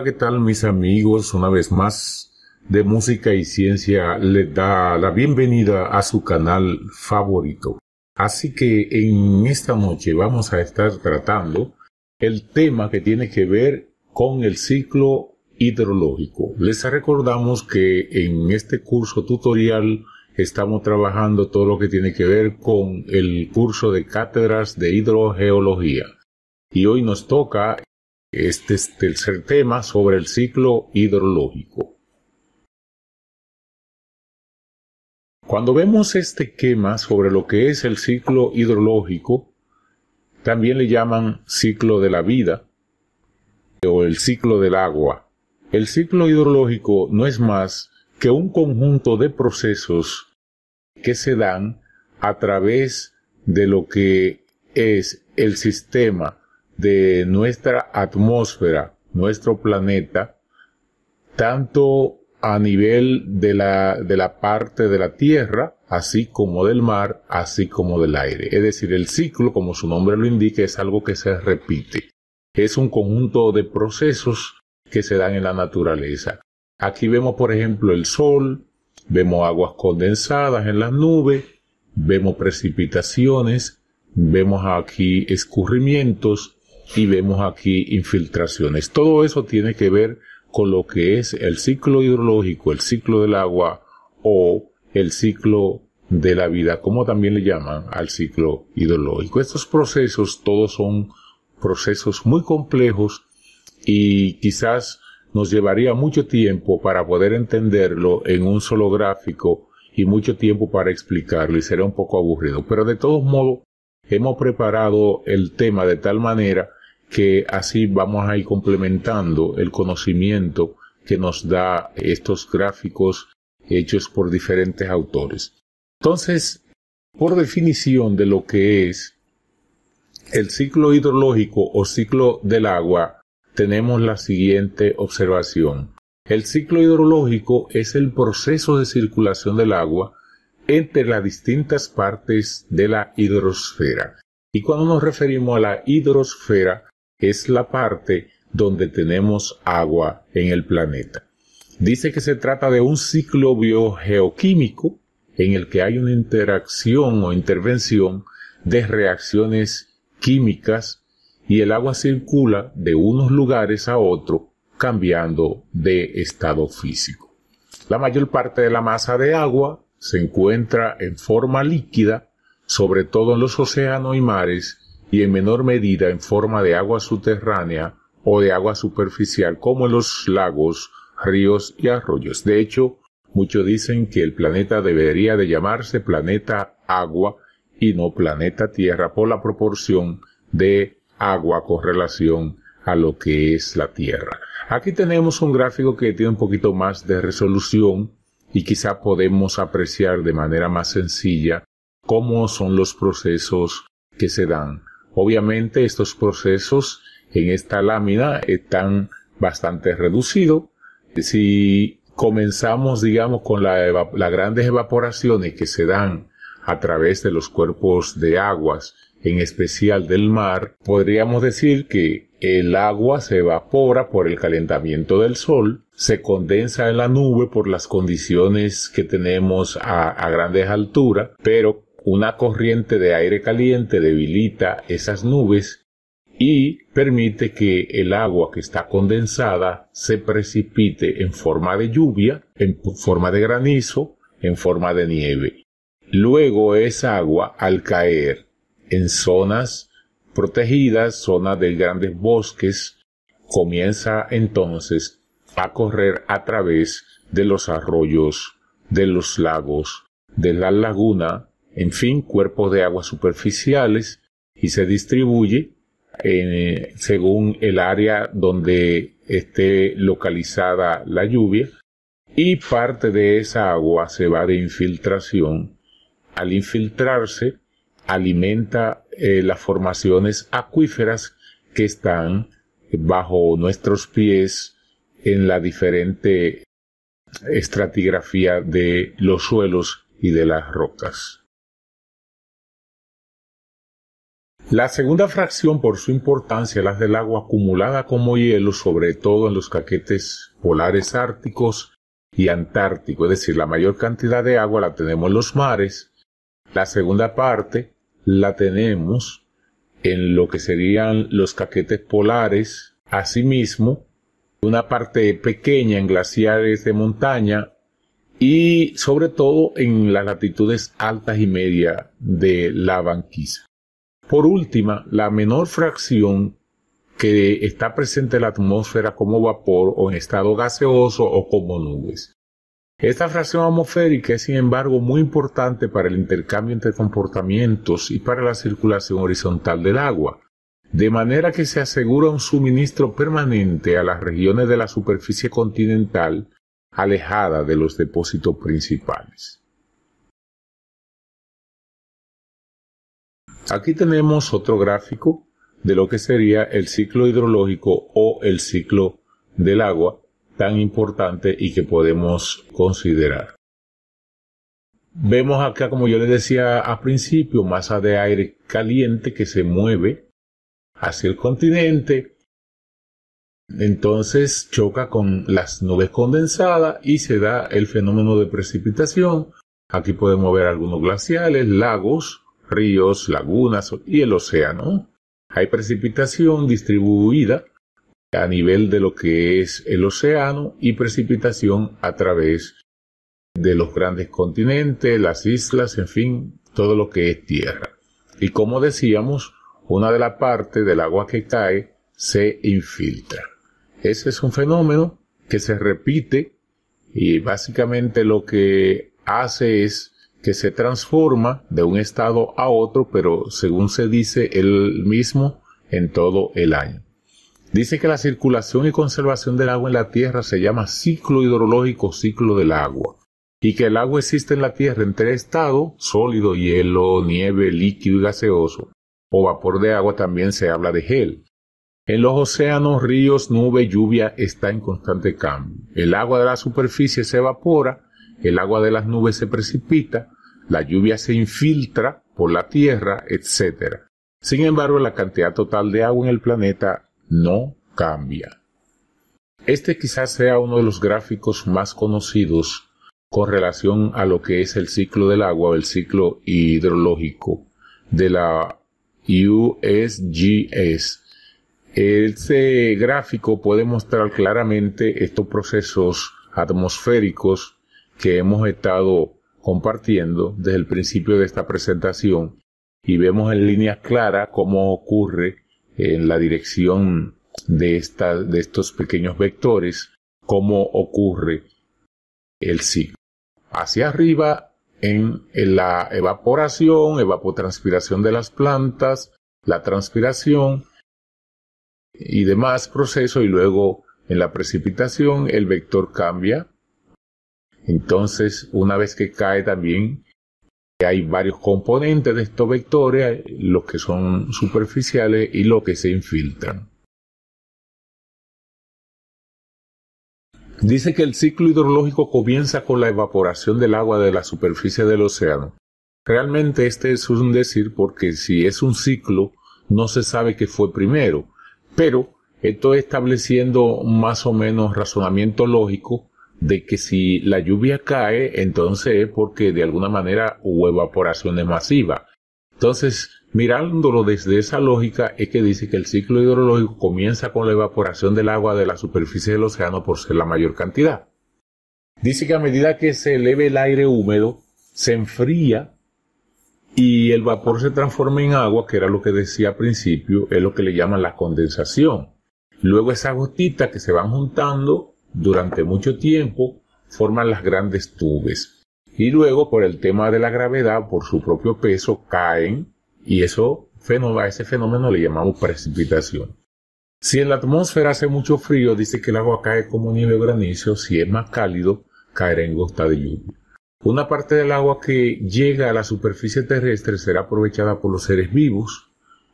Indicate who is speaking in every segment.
Speaker 1: Hola, ¿qué tal mis amigos? Una vez más, de música y ciencia les da la bienvenida a su canal favorito. Así que en esta noche vamos a estar tratando el tema que tiene que ver con el ciclo hidrológico. Les recordamos que en este curso tutorial estamos trabajando todo lo que tiene que ver con el curso de cátedras de hidrogeología. Y hoy nos toca este es el tercer tema sobre el ciclo hidrológico. Cuando vemos este esquema sobre lo que es el ciclo hidrológico, también le llaman ciclo de la vida o el ciclo del agua. El ciclo hidrológico no es más que un conjunto de procesos que se dan a través de lo que es el sistema de nuestra atmósfera, nuestro planeta, tanto a nivel de la, parte de la Tierra, así como del mar, así como del aire. Es decir, el ciclo, como su nombre lo indica, es algo que se repite. Es un conjunto de procesos que se dan en la naturaleza. Aquí vemos, por ejemplo, el sol, vemos aguas condensadas en las nubes, vemos precipitaciones, vemos aquí escurrimientos, y vemos aquí infiltraciones. Todo eso tiene que ver con lo que es el ciclo hidrológico, el ciclo del agua o el ciclo de la vida, como también le llaman al ciclo hidrológico. Estos procesos todos son procesos muy complejos y quizás nos llevaría mucho tiempo para poder entenderlo en un solo gráfico y mucho tiempo para explicarlo y será un poco aburrido. Pero de todos modos, hemos preparado el tema de tal manera que así vamos a ir complementando el conocimiento que nos da estos gráficos hechos por diferentes autores. Entonces, por definición de lo que es el ciclo hidrológico o ciclo del agua, tenemos la siguiente observación. El ciclo hidrológico es el proceso de circulación del agua entre las distintas partes de la hidrosfera. Y cuando nos referimos a la hidrosfera, es la parte donde tenemos agua en el planeta. Dice que se trata de un ciclo biogeoquímico en el que hay una interacción o intervención de reacciones químicas y el agua circula de unos lugares a otros cambiando de estado físico. La mayor parte de la masa de agua se encuentra en forma líquida, sobre todo en los océanos y mares, y en menor medida en forma de agua subterránea o de agua superficial como en los lagos, ríos y arroyos. De hecho, muchos dicen que el planeta debería de llamarse planeta agua y no planeta Tierra por la proporción de agua con relación a lo que es la Tierra. Aquí tenemos un gráfico que tiene un poquito más de resolución y quizá podemos apreciar de manera más sencilla cómo son los procesos que se dan Obviamente estos procesos en esta lámina están bastante reducidos. Si comenzamos, digamos, con las grandes evaporaciones que se dan a través de los cuerpos de aguas, en especial del mar, podríamos decir que el agua se evapora por el calentamiento del sol, se condensa en la nube por las condiciones que tenemos a grandes alturas, pero una corriente de aire caliente debilita esas nubes y permite que el agua que está condensada se precipite en forma de lluvia, en forma de granizo, en forma de nieve. Luego esa agua al caer en zonas protegidas, zonas de grandes bosques, comienza entonces a correr a través de los arroyos, de los lagos, de la laguna en fin, cuerpos de aguas superficiales y se distribuye eh, según el área donde esté localizada la lluvia y parte de esa agua se va de infiltración. Al infiltrarse, alimenta eh, las formaciones acuíferas que están bajo nuestros pies en la diferente estratigrafía de los suelos y de las rocas. La segunda fracción, por su importancia, la del agua acumulada como hielo, sobre todo en los caquetes polares árticos y antártico, es decir, la mayor cantidad de agua la tenemos en los mares. La segunda parte la tenemos en lo que serían los caquetes polares. Asimismo, una parte pequeña en glaciares de montaña y sobre todo en las latitudes altas y media de la banquisa. Por última, la menor fracción que está presente en la atmósfera como vapor o en estado gaseoso o como nubes. Esta fracción atmosférica es sin embargo muy importante para el intercambio entre comportamientos y para la circulación horizontal del agua, de manera que se asegura un suministro permanente a las regiones de la superficie continental alejada de los depósitos principales. Aquí tenemos otro gráfico de lo que sería el ciclo hidrológico o el ciclo del agua tan importante y que podemos considerar. Vemos acá, como yo les decía al principio, masa de aire caliente que se mueve hacia el continente. Entonces choca con las nubes condensadas y se da el fenómeno de precipitación. Aquí podemos ver algunos glaciales, lagos, ríos, lagunas y el océano. Hay precipitación distribuida a nivel de lo que es el océano y precipitación a través de los grandes continentes, las islas, en fin, todo lo que es tierra. Y como decíamos, una de la parte del agua que cae se infiltra. Ese es un fenómeno que se repite y básicamente lo que hace es que se transforma de un estado a otro, pero según se dice, el mismo en todo el año. Dice que la circulación y conservación del agua en la Tierra se llama ciclo hidrológico, ciclo del agua, y que el agua existe en la Tierra en tres estados, sólido, hielo, nieve, líquido y gaseoso, o vapor de agua también se habla de gel. En los océanos, ríos, nube, lluvia está en constante cambio. El agua de la superficie se evapora, el agua de las nubes se precipita, la lluvia se infiltra por la tierra, etc. Sin embargo, la cantidad total de agua en el planeta no cambia. Este quizás sea uno de los gráficos más conocidos con relación a lo que es el ciclo del agua, el ciclo hidrológico de la USGS. Este gráfico puede mostrar claramente estos procesos atmosféricos que hemos estado compartiendo desde el principio de esta presentación y vemos en línea clara cómo ocurre en la dirección de, de estos pequeños vectores, cómo ocurre el ciclo. Hacia arriba en, en la evaporación, evapotranspiración de las plantas, la transpiración y demás procesos y luego en la precipitación el vector cambia entonces, una vez que cae también, hay varios componentes de estos vectores, los que son superficiales y los que se infiltran. Dice que el ciclo hidrológico comienza con la evaporación del agua de la superficie del océano. Realmente este es un decir porque si es un ciclo, no se sabe qué fue primero, pero esto estableciendo más o menos razonamiento lógico de que si la lluvia cae, entonces es porque de alguna manera hubo evaporación masiva. Entonces, mirándolo desde esa lógica, es que dice que el ciclo hidrológico comienza con la evaporación del agua de la superficie del océano por ser la mayor cantidad. Dice que a medida que se eleve el aire húmedo, se enfría y el vapor se transforma en agua, que era lo que decía al principio, es lo que le llaman la condensación. Luego esas gotitas que se van juntando durante mucho tiempo forman las grandes tubes y luego por el tema de la gravedad, por su propio peso, caen y eso, a ese fenómeno le llamamos precipitación. Si en la atmósfera hace mucho frío, dice que el agua cae como nieve o granizo, si es más cálido, caerá en gota de lluvia. Una parte del agua que llega a la superficie terrestre será aprovechada por los seres vivos,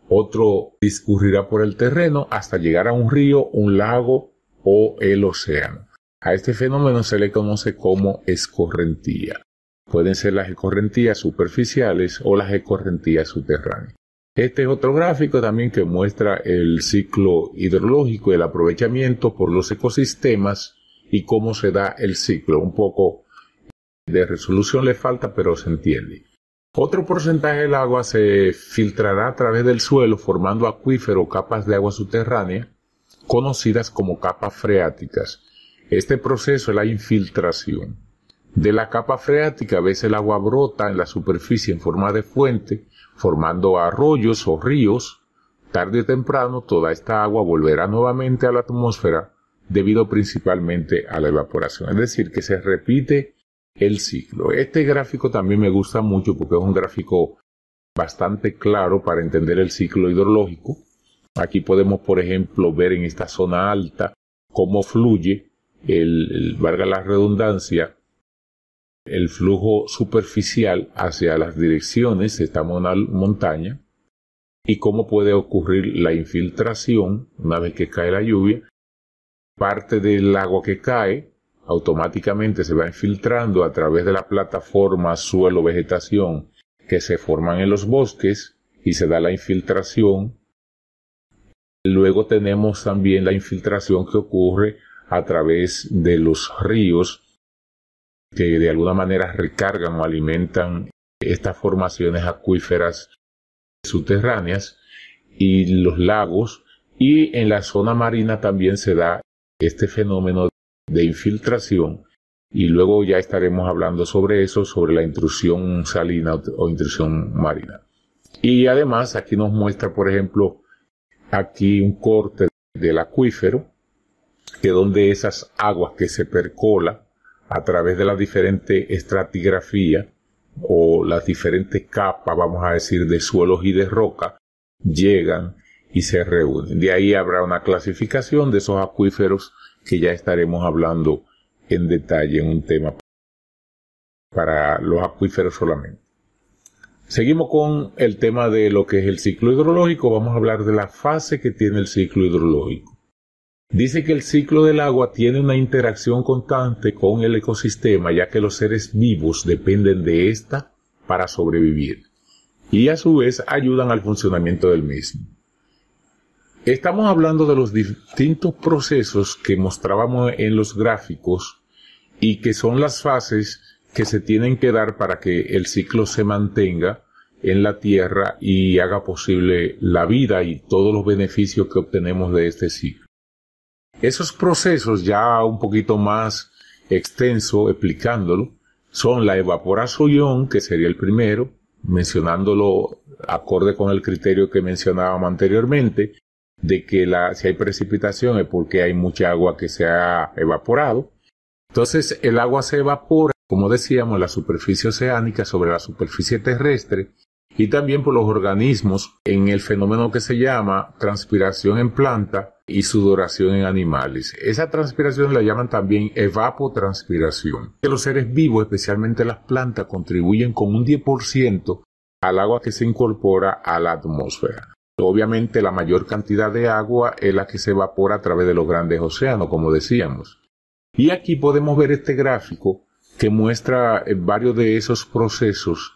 Speaker 1: otro discurrirá por el terreno hasta llegar a un río, un lago o el océano. A este fenómeno se le conoce como escorrentía. Pueden ser las escorrentías superficiales o las escorrentías subterráneas. Este es otro gráfico también que muestra el ciclo hidrológico y el aprovechamiento por los ecosistemas y cómo se da el ciclo. Un poco de resolución le falta, pero se entiende. Otro porcentaje del agua se filtrará a través del suelo formando acuífero, capas de agua subterránea, conocidas como capas freáticas. Este proceso es la infiltración. De la capa freática a veces el agua brota en la superficie en forma de fuente, formando arroyos o ríos. Tarde o temprano toda esta agua volverá nuevamente a la atmósfera debido principalmente a la evaporación. Es decir, que se repite el ciclo. Este gráfico también me gusta mucho porque es un gráfico bastante claro para entender el ciclo hidrológico. Aquí podemos, por ejemplo, ver en esta zona alta cómo fluye, el, valga la redundancia, el flujo superficial hacia las direcciones en esta montaña y cómo puede ocurrir la infiltración una vez que cae la lluvia. Parte del agua que cae automáticamente se va infiltrando a través de la plataforma suelo-vegetación que se forman en los bosques y se da la infiltración Luego tenemos también la infiltración que ocurre a través de los ríos que de alguna manera recargan o alimentan estas formaciones acuíferas subterráneas y los lagos y en la zona marina también se da este fenómeno de infiltración y luego ya estaremos hablando sobre eso, sobre la intrusión salina o intrusión marina. Y además aquí nos muestra, por ejemplo, aquí un corte del acuífero, que donde esas aguas que se percola a través de la diferente estratigrafía o las diferentes capas, vamos a decir, de suelos y de roca, llegan y se reúnen. De ahí habrá una clasificación de esos acuíferos que ya estaremos hablando en detalle en un tema para los acuíferos solamente. Seguimos con el tema de lo que es el ciclo hidrológico. Vamos a hablar de la fase que tiene el ciclo hidrológico. Dice que el ciclo del agua tiene una interacción constante con el ecosistema, ya que los seres vivos dependen de ésta para sobrevivir y a su vez ayudan al funcionamiento del mismo. Estamos hablando de los distintos procesos que mostrábamos en los gráficos y que son las fases que se tienen que dar para que el ciclo se mantenga en la tierra y haga posible la vida y todos los beneficios que obtenemos de este ciclo. Esos procesos ya un poquito más extenso explicándolo son la evaporación, que sería el primero, mencionándolo acorde con el criterio que mencionábamos anteriormente, de que la, si hay precipitación es porque hay mucha agua que se ha evaporado. Entonces el agua se evapora, como decíamos, en la superficie oceánica sobre la superficie terrestre y también por los organismos en el fenómeno que se llama transpiración en planta y sudoración en animales. Esa transpiración la llaman también evapotranspiración. los seres vivos, especialmente las plantas, contribuyen con un 10% al agua que se incorpora a la atmósfera. Obviamente la mayor cantidad de agua es la que se evapora a través de los grandes océanos, como decíamos. Y aquí podemos ver este gráfico que muestra eh, varios de esos procesos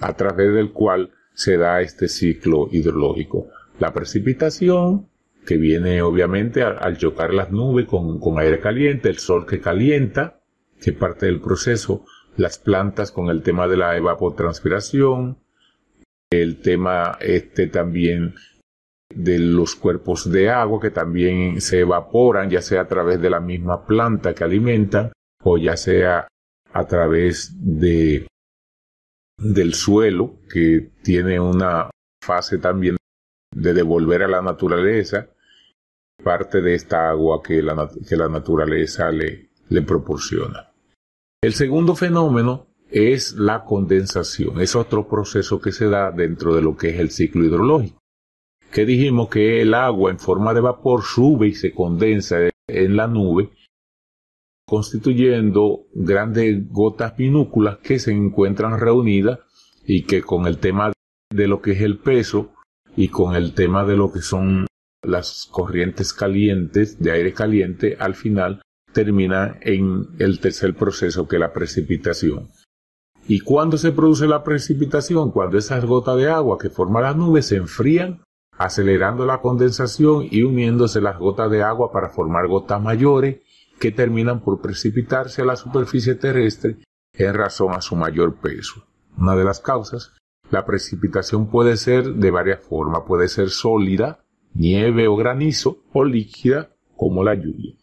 Speaker 1: a través del cual se da este ciclo hidrológico. La precipitación, que viene obviamente al, chocar las nubes con, aire caliente, el sol que calienta, que parte del proceso, las plantas con el tema de la evapotranspiración, el tema este también de los cuerpos de agua que también se evaporan, ya sea a través de la misma planta que alimenta, o ya sea a través de del suelo, que tiene una fase también de devolver a la naturaleza parte de esta agua que la, que la naturaleza le, le proporciona. El segundo fenómeno es la condensación, es otro proceso que se da dentro de lo que es el ciclo hidrológico, que dijimos que el agua en forma de vapor sube y se condensa en la nube constituyendo grandes gotas minúsculas que se encuentran reunidas y que con el tema de lo que es el peso y con el tema de lo que son las corrientes calientes de aire caliente al final termina en el tercer proceso que es la precipitación. ¿Y cuando se produce la precipitación? Cuando esas gotas de agua que forman las nubes se enfrían, acelerando la condensación y uniéndose las gotas de agua para formar gotas mayores que terminan por precipitarse a la superficie terrestre en razón a su mayor peso. Una de las causas, la precipitación puede ser de varias formas, puede ser sólida, nieve o granizo, o líquida como la lluvia.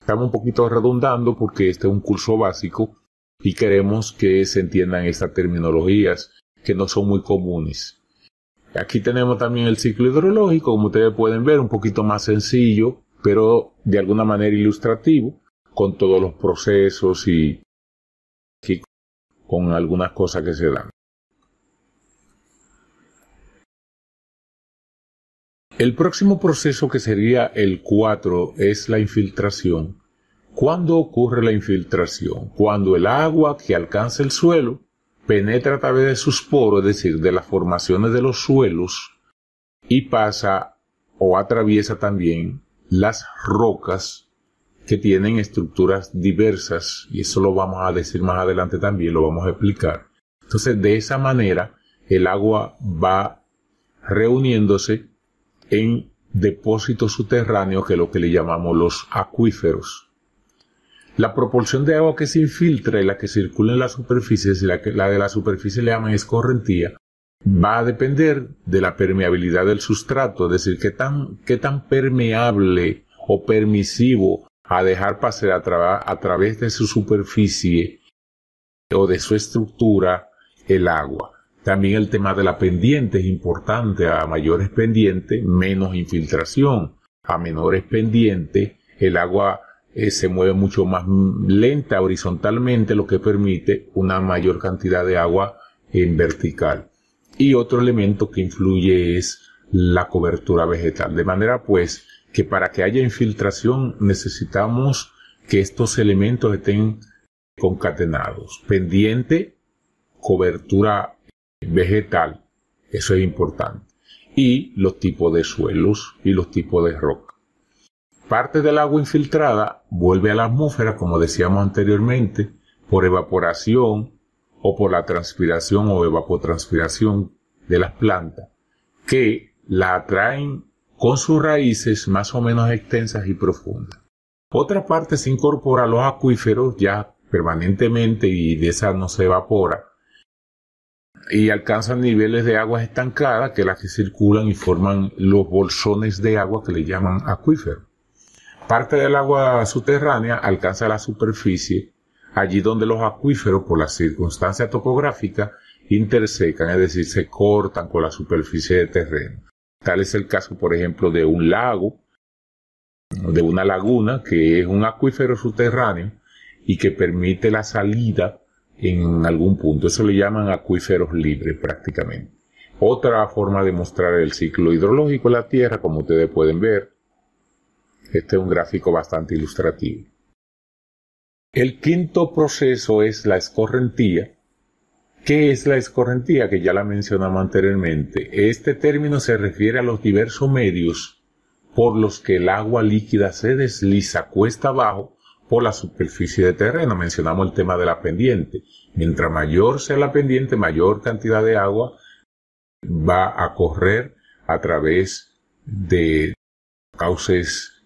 Speaker 1: Estamos un poquito redundando porque este es un curso básico y queremos que se entiendan estas terminologías que no son muy comunes. Aquí tenemos también el ciclo hidrológico, como ustedes pueden ver, un poquito más sencillo, pero de alguna manera ilustrativo, con todos los procesos y, con algunas cosas que se dan. El próximo proceso que sería el 4 es la infiltración. ¿Cuándo ocurre la infiltración? Cuando el agua que alcanza el suelo penetra a través de sus poros, es decir, de las formaciones de los suelos, y pasa o atraviesa también las rocas que tienen estructuras diversas, y eso lo vamos a decir más adelante también, lo vamos a explicar. Entonces, de esa manera, el agua va reuniéndose en depósitos subterráneos, que es lo que le llamamos los acuíferos. La proporción de agua que se infiltra y la que circula en las superficies y la, de la superficie le llaman escorrentía, va a depender de la permeabilidad del sustrato, es decir, qué tan, qué tan permeable o permisivo a dejar pasar a, través de su superficie o de su estructura el agua. También el tema de la pendiente es importante. A mayores pendientes, menos infiltración. A menores pendientes, el agua eh, se mueve mucho más lenta horizontalmente, lo que permite una mayor cantidad de agua en vertical. Y otro elemento que influye es la cobertura vegetal. De manera pues que para que haya infiltración necesitamos que estos elementos estén concatenados. Pendiente, cobertura vegetal, eso es importante. Y los tipos de suelos y los tipos de roca. Parte del agua infiltrada vuelve a la atmósfera, como decíamos anteriormente, por evaporación o por la transpiración o evapotranspiración de las plantas que la atraen con sus raíces más o menos extensas y profundas. Otra parte se incorpora a los acuíferos ya permanentemente y de esa no se evapora y alcanza niveles de agua estancadas que las que circulan y forman los bolsones de agua que le llaman acuífero. Parte del agua subterránea alcanza la superficie allí donde los acuíferos, por la circunstancia topográfica, intersecan, es decir, se cortan con la superficie de terreno. Tal es el caso, por ejemplo, de un lago, de una laguna, que es un acuífero subterráneo y que permite la salida en algún punto. Eso le llaman acuíferos libres prácticamente. Otra forma de mostrar el ciclo hidrológico de la Tierra, como ustedes pueden ver, este es un gráfico bastante ilustrativo. El quinto proceso es la escorrentía. ¿Qué es la escorrentía? Que ya la mencionamos anteriormente. Este término se refiere a los diversos medios por los que el agua líquida se desliza cuesta abajo por la superficie de terreno. Mencionamos el tema de la pendiente. Mientras mayor sea la pendiente, mayor cantidad de agua va a correr a través de cauces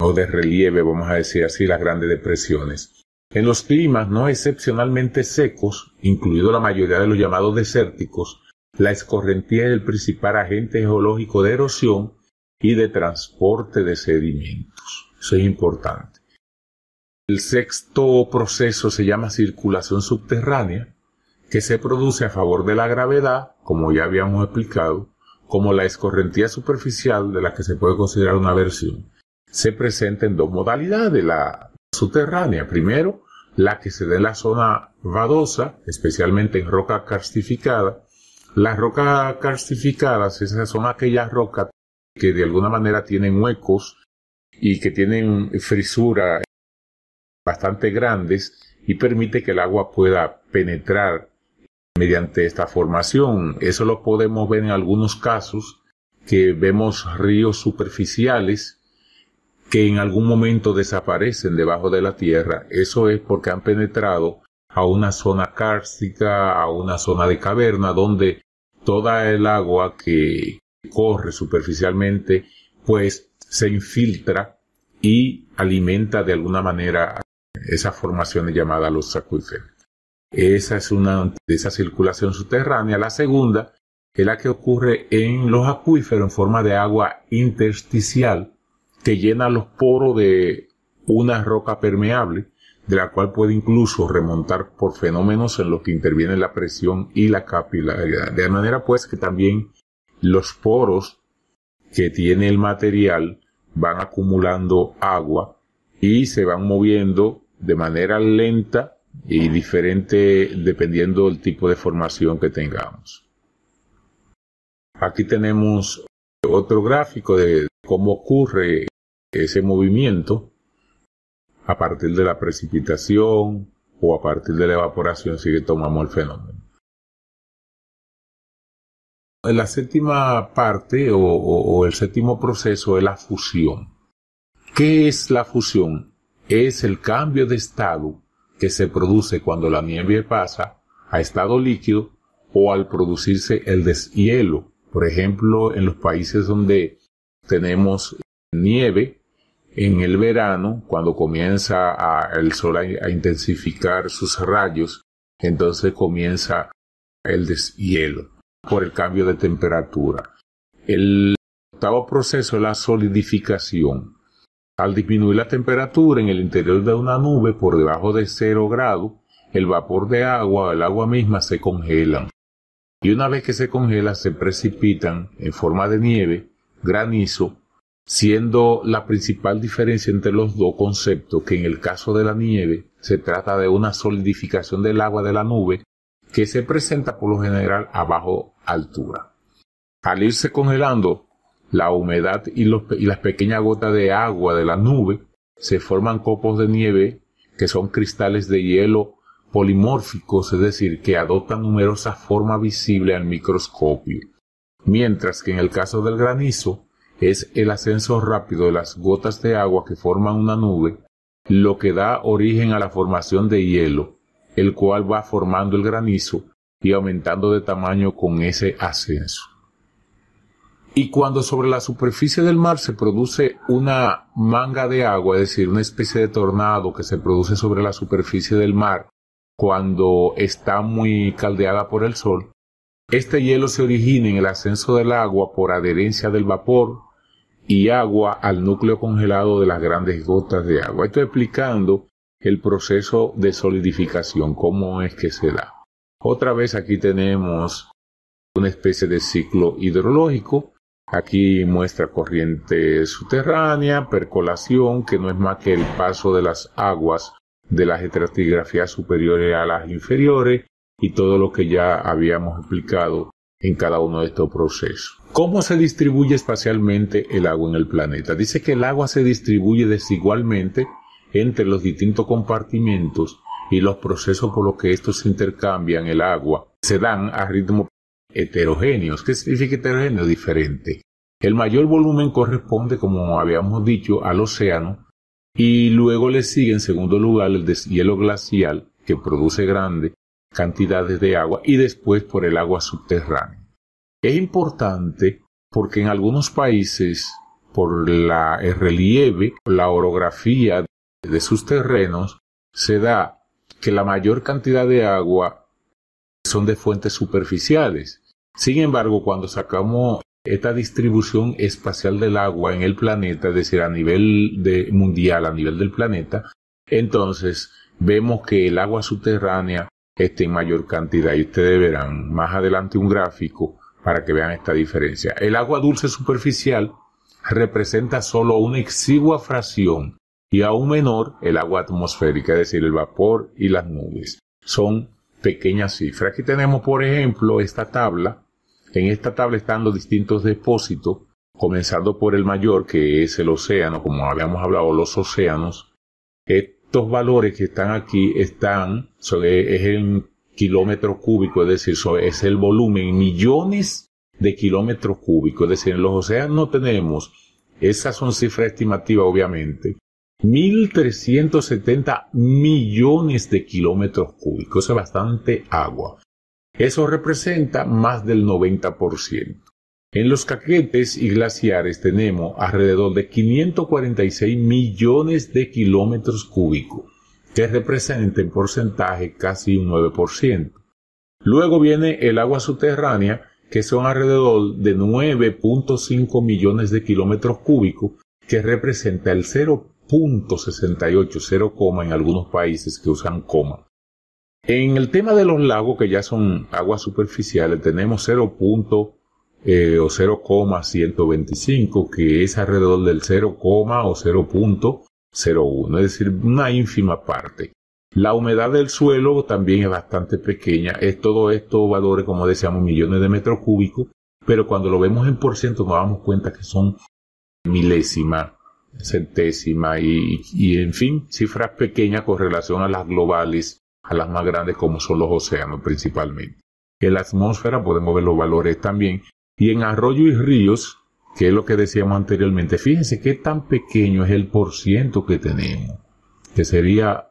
Speaker 1: o de relieve, vamos a decir así, las grandes depresiones. En los climas no excepcionalmente secos, incluido la mayoría de los llamados desérticos, la escorrentía es el principal agente geológico de erosión y de transporte de sedimentos. Eso es importante. El sexto proceso se llama circulación subterránea, que se produce a favor de la gravedad, como ya habíamos explicado, como la escorrentía superficial de la que se puede considerar una versión se presenta en dos modalidades, la subterránea, primero, la que se da en la zona vadosa, especialmente en roca carstificada. Las rocas esas son aquellas rocas que de alguna manera tienen huecos y que tienen frisura bastante grandes y permite que el agua pueda penetrar mediante esta formación. Eso lo podemos ver en algunos casos que vemos ríos superficiales que en algún momento desaparecen debajo de la tierra, eso es porque han penetrado a una zona kárstica, a una zona de caverna, donde toda el agua que corre superficialmente, pues se infiltra y alimenta de alguna manera esas formaciones llamadas los acuíferos. Esa es una de esa circulación subterránea. La segunda es la que ocurre en los acuíferos en forma de agua intersticial, que llena los poros de una roca permeable, de la cual puede incluso remontar por fenómenos en los que interviene la presión y la capilaridad. De manera pues que también los poros que tiene el material van acumulando agua y se van moviendo de manera lenta y diferente dependiendo del tipo de formación que tengamos. Aquí tenemos otro gráfico de cómo ocurre ese movimiento a partir de la precipitación o a partir de la evaporación si tomamos el fenómeno. La séptima parte o, o el séptimo proceso es la fusión. ¿Qué es la fusión? Es el cambio de estado que se produce cuando la nieve pasa a estado líquido o al producirse el deshielo. Por ejemplo, en los países donde tenemos nieve, en el verano, cuando comienza el sol a, intensificar sus rayos, entonces comienza el deshielo por el cambio de temperatura. El octavo proceso es la solidificación. Al disminuir la temperatura en el interior de una nube por debajo de cero grado, el vapor de agua o el agua misma se congelan. Y una vez que se congela, se precipitan en forma de nieve, granizo siendo la principal diferencia entre los dos conceptos que en el caso de la nieve se trata de una solidificación del agua de la nube que se presenta por lo general a bajo altura. Al irse congelando, la humedad y, las pequeñas gotas de agua de la nube se forman copos de nieve que son cristales de hielo polimórficos, es decir, que adoptan numerosas formas visibles al microscopio, mientras que en el caso del granizo, es el ascenso rápido de las gotas de agua que forman una nube, lo que da origen a la formación de hielo, el cual va formando el granizo y aumentando de tamaño con ese ascenso. Y cuando sobre la superficie del mar se produce una manga de agua, es decir, una especie de tornado que se produce sobre la superficie del mar cuando está muy caldeada por el sol, este hielo se origina en el ascenso del agua por adherencia del vapor, y agua al núcleo congelado de las grandes gotas de agua. estoy explicando el proceso de solidificación, cómo es que se da. Otra vez aquí tenemos una especie de ciclo hidrológico. Aquí muestra corriente subterránea, percolación, que no es más que el paso de las aguas de las estratigrafías superiores a las inferiores y todo lo que ya habíamos explicado en cada uno de estos procesos. ¿Cómo se distribuye espacialmente el agua en el planeta? Dice que el agua se distribuye desigualmente entre los distintos compartimentos y los procesos por los que estos intercambian el agua se dan a ritmos heterogéneos. ¿Qué significa heterogéneo? Diferente. El mayor volumen corresponde, como habíamos dicho, al océano y luego le sigue en segundo lugar el deshielo glacial que produce grande cantidades de agua y después por el agua subterránea. Es importante porque en algunos países, por la, el relieve, la orografía de sus terrenos, se da que la mayor cantidad de agua son de fuentes superficiales. Sin embargo, cuando sacamos esta distribución espacial del agua en el planeta, es decir, a nivel mundial, a nivel del planeta, entonces vemos que el agua subterránea esté en mayor cantidad. Y ustedes verán más adelante un gráfico para que vean esta diferencia. El agua dulce superficial representa solo una exigua fracción y aún menor el agua atmosférica, es decir, el vapor y las nubes. Son pequeñas cifras. Aquí tenemos, por ejemplo, esta tabla. En esta tabla están los distintos depósitos, comenzando por el mayor, que es el océano, como habíamos hablado, los océanos estos valores que están aquí están, sobre, es el kilómetro cúbico, es decir, es el volumen, millones de kilómetros cúbicos, es decir, en los océanos tenemos, esas son cifras estimativas obviamente, 1.370 millones de kilómetros cúbicos, es bastante agua. Eso representa más del 90%. En los caquetes y glaciares tenemos alrededor de 546 millones de kilómetros cúbicos, que representa en porcentaje casi un 9%. Luego viene el agua subterránea, que son alrededor de 9.5 millones de kilómetros cúbicos, que representa el 0.68, 0, en algunos países que usan coma. En el tema de los lagos, que ya son aguas superficiales, tenemos 0. Eh, o 0,125, que es alrededor del 0, o 0.01, es decir, una ínfima parte. La humedad del suelo también es bastante pequeña, es todo esto valores, como decíamos, millones de metros cúbicos, pero cuando lo vemos en por ciento nos damos cuenta que son milésima, centésima y, y en fin, cifras pequeñas con relación a las globales, a las más grandes como son los océanos principalmente. En la atmósfera podemos ver los valores también y en arroyos y ríos, que es lo que decíamos anteriormente, fíjense qué tan pequeño es el porciento que tenemos, que sería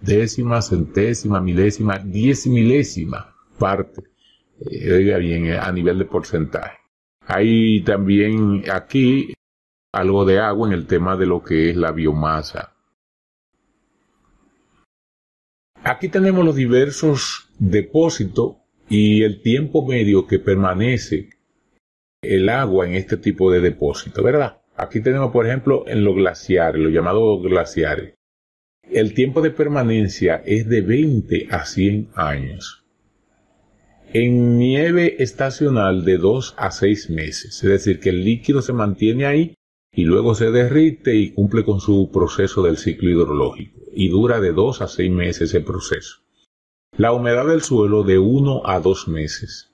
Speaker 1: décima, centésima, milésima, diez milésima parte, eh, bien, eh, a nivel de porcentaje. Hay también aquí algo de agua en el tema de lo que es la biomasa. Aquí tenemos los diversos depósitos y el tiempo medio que permanece el agua en este tipo de depósito, ¿verdad? Aquí tenemos, por ejemplo, en los glaciares, lo llamado glaciares. El tiempo de permanencia es de 20 a 100 años. En nieve estacional de 2 a 6 meses, es decir, que el líquido se mantiene ahí y luego se derrite y cumple con su proceso del ciclo hidrológico y dura de 2 a 6 meses ese proceso. La humedad del suelo de 1 a 2 meses.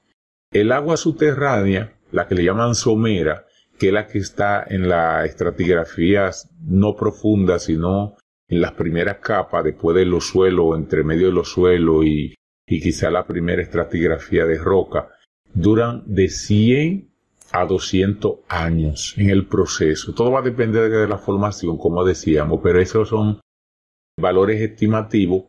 Speaker 1: El agua subterránea la que le llaman somera, que es la que está en las estratigrafías no profundas, sino en las primeras capas, después de los suelos, entre medio de los suelos y, y quizá la primera estratigrafía de roca, duran de 100 a 200 años en el proceso. Todo va a depender de la formación, como decíamos, pero esos son valores estimativos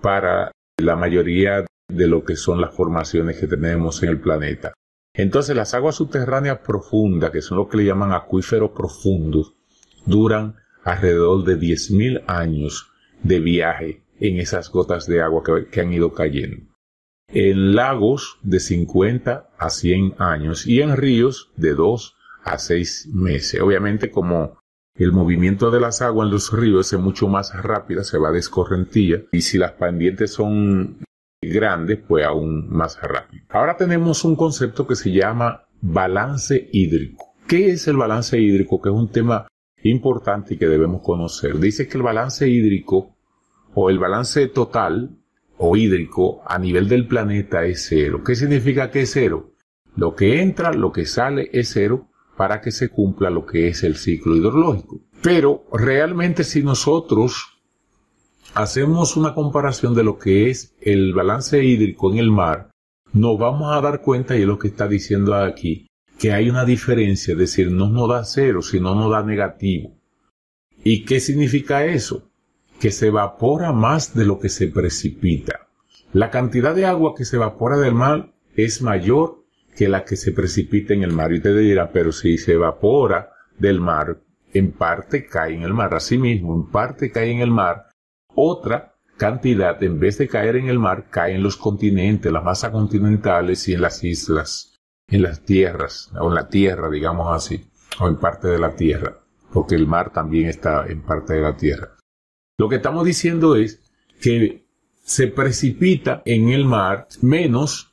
Speaker 1: para la mayoría de lo que son las formaciones que tenemos en el planeta. Entonces las aguas subterráneas profundas, que son lo que le llaman acuíferos profundos, duran alrededor de 10.000 años de viaje en esas gotas de agua que, han ido cayendo. En lagos de 50 a 100 años y en ríos de 2 a 6 meses. Obviamente como el movimiento de las aguas en los ríos es mucho más rápido, se va de escorrentilla y si las pendientes son grande pues, aún más rápido. Ahora tenemos un concepto que se llama balance hídrico. ¿Qué es el balance hídrico? Que es un tema importante y que debemos conocer. Dice que el balance hídrico o el balance total o hídrico a nivel del planeta es cero. ¿Qué significa que es cero? Lo que entra, lo que sale es cero para que se cumpla lo que es el ciclo hidrológico. Pero realmente si nosotros hacemos una comparación de lo que es el balance hídrico en el mar, nos vamos a dar cuenta, y es lo que está diciendo aquí, que hay una diferencia, es decir, no nos da cero, sino nos da negativo. ¿Y qué significa eso? Que se evapora más de lo que se precipita. La cantidad de agua que se evapora del mar es mayor que la que se precipita en el mar. Y te dirá, pero si se evapora del mar, en parte cae en el mar. mismo, en parte cae en el mar otra cantidad, en vez de caer en el mar, cae en los continentes, las masas continentales y en las islas, en las tierras, o en la tierra, digamos así, o en parte de la tierra, porque el mar también está en parte de la tierra. Lo que estamos diciendo es que se precipita en el mar menos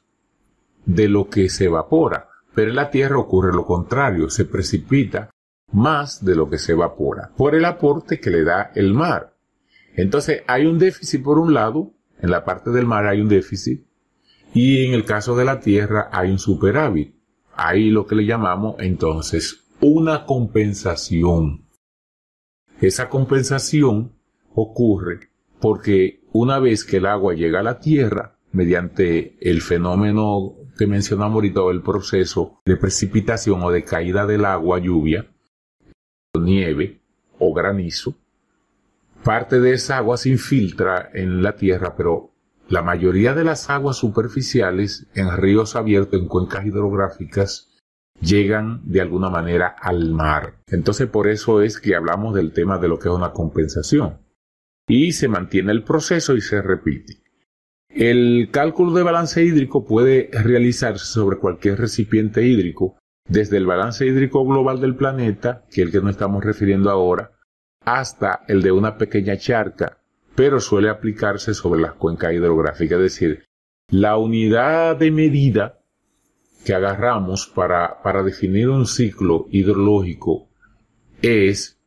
Speaker 1: de lo que se evapora, pero en la tierra ocurre lo contrario, se precipita más de lo que se evapora, por el aporte que le da el mar. Entonces hay un déficit por un lado, en la parte del mar hay un déficit, y en el caso de la tierra hay un superávit. Ahí lo que le llamamos entonces una compensación. Esa compensación ocurre porque una vez que el agua llega a la tierra, mediante el fenómeno que mencionamos ahorita, el proceso de precipitación o de caída del agua, lluvia, nieve o granizo, parte de esa agua se infiltra en la tierra, pero la mayoría de las aguas superficiales en ríos abiertos, en cuencas hidrográficas, llegan de alguna manera al mar. Entonces por eso es que hablamos del tema de lo que es una compensación. Y se mantiene el proceso y se repite. El cálculo de balance hídrico puede realizarse sobre cualquier recipiente hídrico, desde el balance hídrico global del planeta, que es el que nos estamos refiriendo ahora, hasta el de una pequeña charca, pero suele aplicarse sobre las cuencas hidrográficas, es decir, la unidad de medida que agarramos para, para definir un ciclo hidrológico es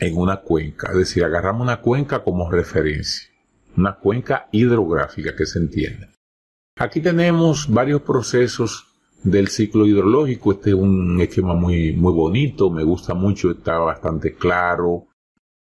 Speaker 1: en una cuenca, es decir, agarramos una cuenca como referencia, una cuenca hidrográfica que se entienda. Aquí tenemos varios procesos del ciclo hidrológico. Este es un esquema muy, muy bonito, me gusta mucho, está bastante claro,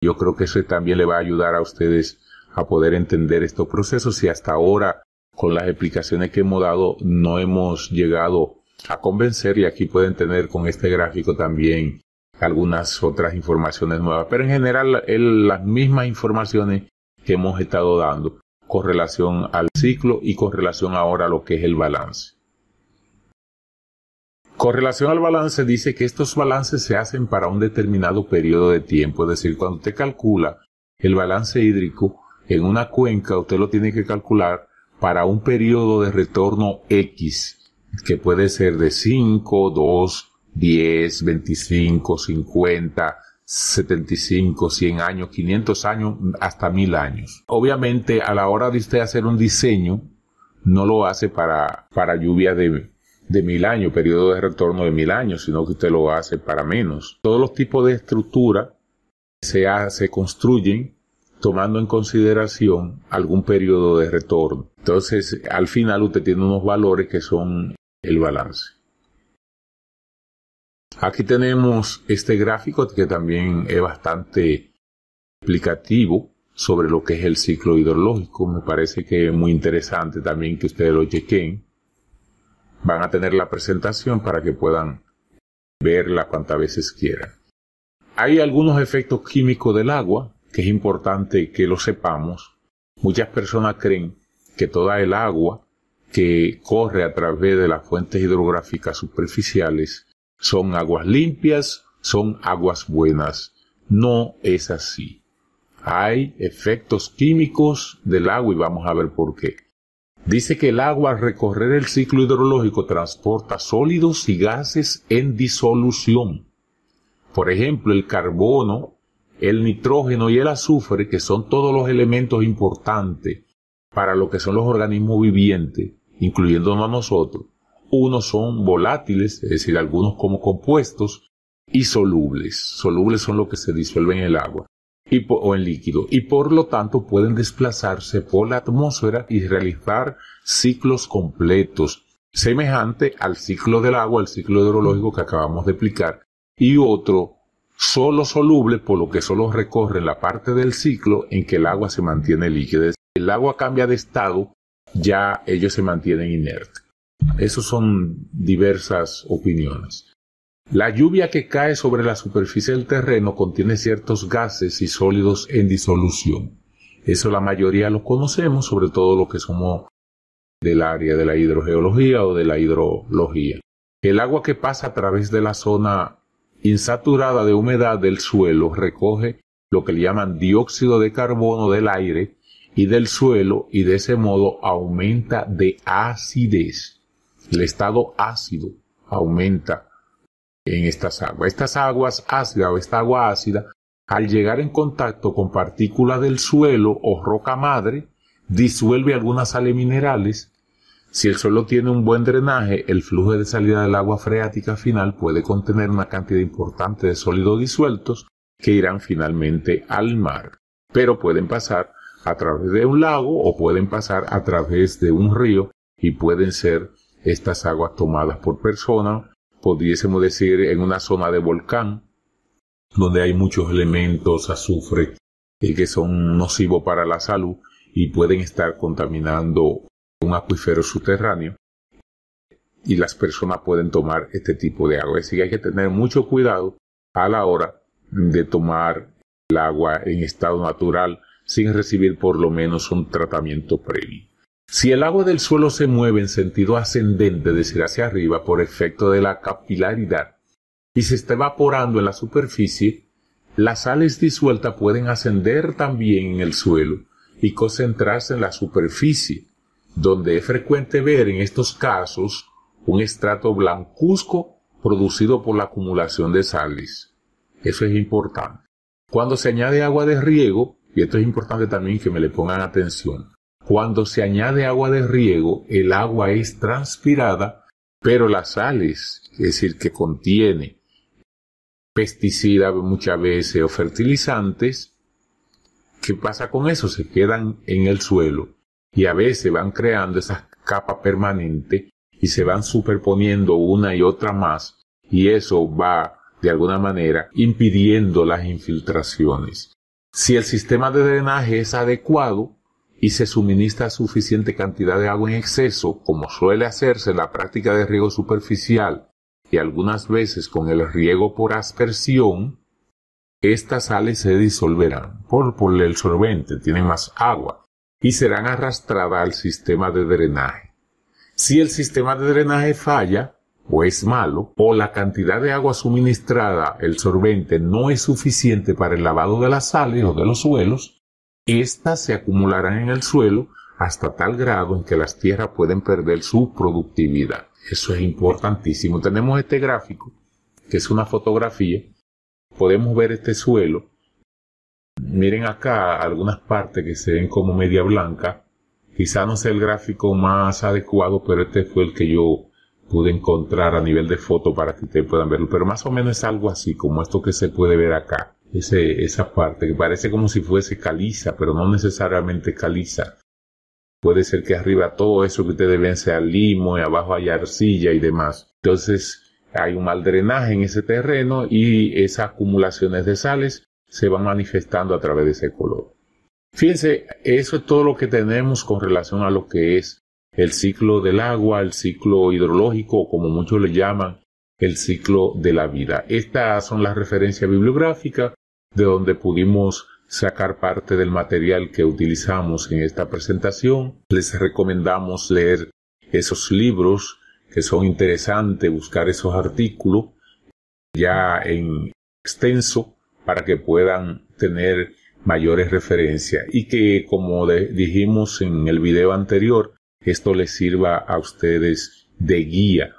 Speaker 1: yo creo que eso también le va a ayudar a ustedes a poder entender estos procesos. Si hasta ahora, con las explicaciones que hemos dado, no hemos llegado a convencer, y aquí pueden tener con este gráfico también algunas otras informaciones nuevas, pero en general las mismas informaciones que hemos estado dando con relación al ciclo y con relación ahora a lo que es el balance. Con relación al balance, dice que estos balances se hacen para un determinado periodo de tiempo, es decir, cuando usted calcula el balance hídrico en una cuenca, usted lo tiene que calcular para un periodo de retorno X, que puede ser de 5, 2, 10, 25, 50, 75, 100 años, 500 años, hasta 1000 años. Obviamente, a la hora de usted hacer un diseño, no lo hace para, para lluvia de de mil años, periodo de retorno de mil años, sino que usted lo hace para menos. Todos los tipos de estructura se, se construyen tomando en consideración algún periodo de retorno. Entonces, al final usted tiene unos valores que son el balance. Aquí tenemos este gráfico que también es bastante explicativo sobre lo que es el ciclo hidrológico. Me parece que es muy interesante también que ustedes lo chequen van a tener la presentación para que puedan verla cuantas veces quieran. Hay algunos efectos químicos del agua que es importante que lo sepamos. Muchas personas creen que toda el agua que corre a través de las fuentes hidrográficas superficiales son aguas limpias, son aguas buenas. No es así. Hay efectos químicos del agua y vamos a ver por qué. Dice que el agua al recorrer el ciclo hidrológico transporta sólidos y gases en disolución. Por ejemplo, el carbono, el nitrógeno y el azufre, que son todos los elementos importantes para lo que son los organismos vivientes, incluyéndonos a nosotros. Unos son volátiles, es decir, algunos como compuestos, y solubles. Solubles son los que se disuelven en el agua y, o en líquido y por lo tanto pueden desplazarse por la atmósfera y realizar ciclos completos, semejante al ciclo del agua, el ciclo hidrológico que acabamos de explicar, y otro solo soluble, por lo que solo recorre la parte del ciclo en que el agua se mantiene líquida. El agua cambia de estado, ya ellos se mantienen inertes. Esas son diversas opiniones. La lluvia que cae sobre la superficie del terreno contiene ciertos gases y sólidos en disolución. Eso la mayoría lo conocemos, sobre todo los que somos del área de la hidrogeología o de la hidrología. El agua que pasa a través de la zona insaturada de humedad del suelo recoge lo que le llaman dióxido de carbono del aire y del suelo y de ese modo aumenta de acidez. El estado ácido aumenta en estas aguas. Estas aguas ácidas o esta agua ácida, al llegar en contacto con partículas del suelo o roca madre, disuelve algunas sales minerales. Si el suelo tiene un buen drenaje, el flujo de salida del agua freática final puede contener una cantidad importante de sólidos disueltos que irán finalmente al mar, pero pueden pasar a través de un lago o pueden pasar a través de un río y pueden ser estas aguas tomadas por personas pudiésemos decir, en una zona de volcán, donde hay muchos elementos, azufre, y que son nocivos para la salud y pueden estar contaminando un acuífero subterráneo y las personas pueden tomar este tipo de agua. Así que hay que tener mucho cuidado a la hora de tomar el agua en estado natural sin recibir por lo menos un tratamiento previo. Si el agua del suelo se mueve en sentido ascendente, es decir, hacia arriba, por efecto de la capilaridad, y se está evaporando en la superficie, las sales disueltas pueden ascender también en el suelo y concentrarse en la superficie, donde es frecuente ver en estos casos un estrato blancuzco producido por la acumulación de sales. Eso es importante. Cuando se añade agua de riego, y esto es importante también que me le pongan atención, cuando se añade agua de riego, el agua es transpirada, pero las sales, es decir, que contiene pesticidas muchas veces o fertilizantes, ¿qué pasa con eso? Se quedan en el suelo y a veces van creando esas capas permanentes y se van superponiendo una y otra más y eso va de alguna manera impidiendo las infiltraciones. Si el sistema de drenaje es adecuado, y se suministra suficiente cantidad de agua en exceso, como suele hacerse en la práctica de riego superficial y algunas veces con el riego por aspersión, estas sales se disolverán por, el solvente, tiene más agua, y serán arrastradas al sistema de drenaje. Si el sistema de drenaje falla, o es malo, o la cantidad de agua suministrada, el solvente no es suficiente para el lavado de las sales o de los suelos, estas se acumularán en el suelo hasta tal grado en que las tierras pueden perder su productividad. Eso es importantísimo. Tenemos este gráfico, que es una fotografía. Podemos ver este suelo. Miren acá algunas partes que se ven como media blanca. Quizá no sea el gráfico más adecuado, pero este fue el que yo pude encontrar a nivel de foto para que ustedes puedan verlo, pero más o menos es algo así como esto que se puede ver acá, Ese, esa parte que parece como si fuese caliza, pero no necesariamente caliza. Puede ser que arriba todo eso que ustedes ven sea limo y abajo hay arcilla y demás. Entonces hay un mal drenaje en ese terreno y esas acumulaciones de sales se van manifestando a través de ese color. Fíjense, eso es todo lo que tenemos con relación a lo que es el ciclo del agua, el ciclo hidrológico, como muchos le llaman, el ciclo de la vida. Estas son las referencias bibliográficas de donde pudimos sacar parte del material que utilizamos en esta presentación. Les recomendamos leer esos libros que son interesantes, buscar esos artículos ya en extenso para que puedan tener mayores referencias y que como dijimos en el video anterior esto les sirva a ustedes de guía.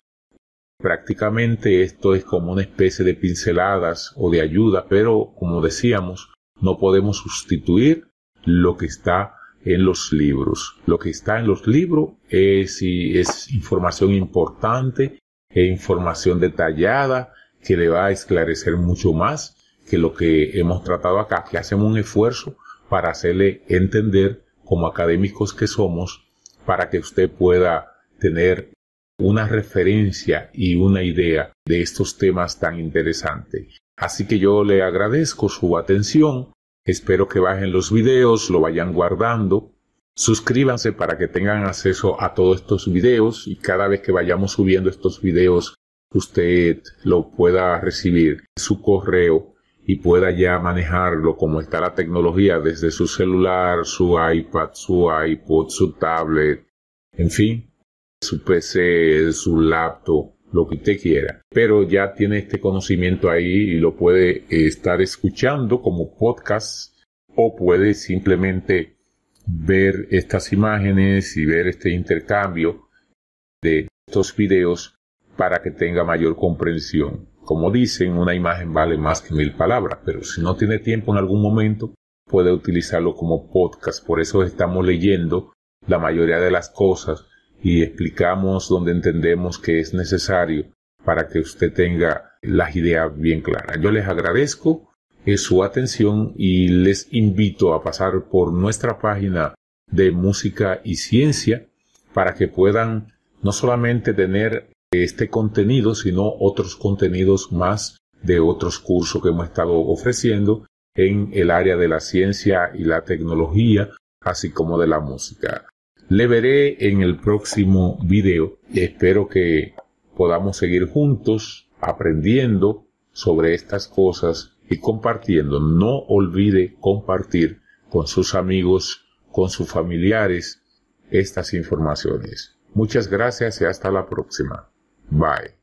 Speaker 1: Prácticamente esto es como una especie de pinceladas o de ayuda, pero como decíamos, no podemos sustituir lo que está en los libros. Lo que está en los libros es, es información importante e información detallada que le va a esclarecer mucho más que lo que hemos tratado acá, que hacemos un esfuerzo para hacerle entender como académicos que somos para que usted pueda tener una referencia y una idea de estos temas tan interesantes. Así que yo le agradezco su atención, espero que bajen los videos, lo vayan guardando, suscríbanse para que tengan acceso a todos estos videos y cada vez que vayamos subiendo estos videos usted lo pueda recibir en su correo y pueda ya manejarlo como está la tecnología desde su celular, su iPad, su iPod, su tablet, en fin, su PC, su laptop, lo que usted quiera. Pero ya tiene este conocimiento ahí y lo puede eh, estar escuchando como podcast o puede simplemente ver estas imágenes y ver este intercambio de estos videos para que tenga mayor comprensión. Como dicen, una imagen vale más que mil palabras, pero si no tiene tiempo en algún momento, puede utilizarlo como podcast. Por eso estamos leyendo la mayoría de las cosas y explicamos donde entendemos que es necesario para que usted tenga las ideas bien claras. Yo les agradezco eh, su atención y les invito a pasar por nuestra página de música y ciencia para que puedan no solamente tener este contenido, sino otros contenidos más de otros cursos que hemos estado ofreciendo en el área de la ciencia y la tecnología, así como de la música. Le veré en el próximo video. Espero que podamos seguir juntos aprendiendo sobre estas cosas y compartiendo. No olvide compartir con sus amigos, con sus familiares estas informaciones. Muchas gracias y hasta la próxima. Bye.